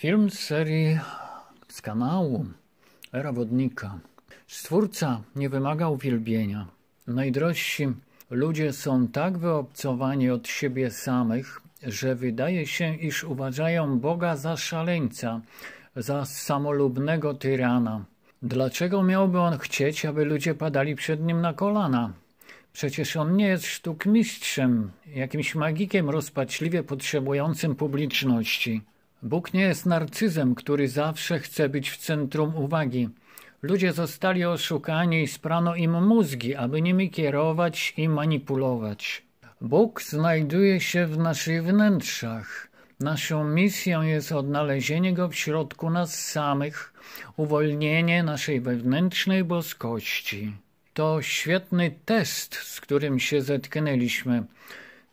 Film z serii z kanału Era Wodnika. Stwórca nie wymaga uwielbienia. Najdrożsi ludzie są tak wyobcowani od siebie samych, że wydaje się, iż uważają Boga za szaleńca, za samolubnego tyrana. Dlaczego miałby on chcieć, aby ludzie padali przed nim na kolana? Przecież on nie jest sztukmistrzem, jakimś magikiem rozpaczliwie potrzebującym publiczności. Bóg nie jest narcyzem, który zawsze chce być w centrum uwagi. Ludzie zostali oszukani i sprano im mózgi, aby nimi kierować i manipulować. Bóg znajduje się w naszych wnętrzach. Naszą misją jest odnalezienie Go w środku nas samych, uwolnienie naszej wewnętrznej boskości. To świetny test, z którym się zetknęliśmy.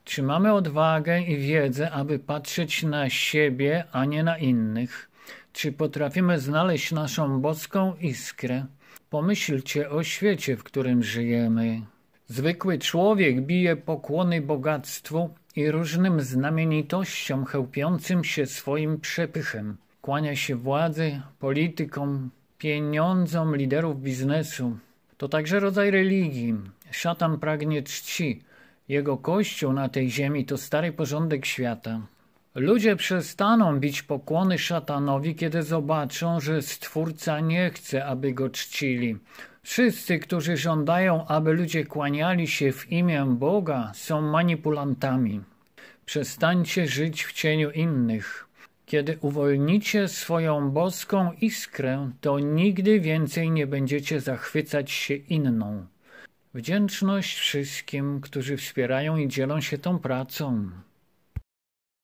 Czy mamy odwagę i wiedzę, aby patrzeć na siebie, a nie na innych? Czy potrafimy znaleźć naszą boską iskrę? Pomyślcie o świecie, w którym żyjemy. Zwykły człowiek bije pokłony bogactwu i różnym znamienitościom chełpiącym się swoim przepychem. Kłania się władzy, politykom, pieniądzom liderów biznesu. To także rodzaj religii. Szatan pragnie czci, jego kościół na tej ziemi to stary porządek świata. Ludzie przestaną bić pokłony szatanowi, kiedy zobaczą, że Stwórca nie chce, aby go czcili. Wszyscy, którzy żądają, aby ludzie kłaniali się w imię Boga, są manipulantami. Przestańcie żyć w cieniu innych. Kiedy uwolnicie swoją boską iskrę, to nigdy więcej nie będziecie zachwycać się inną. Wdzięczność wszystkim, którzy wspierają i dzielą się tą pracą.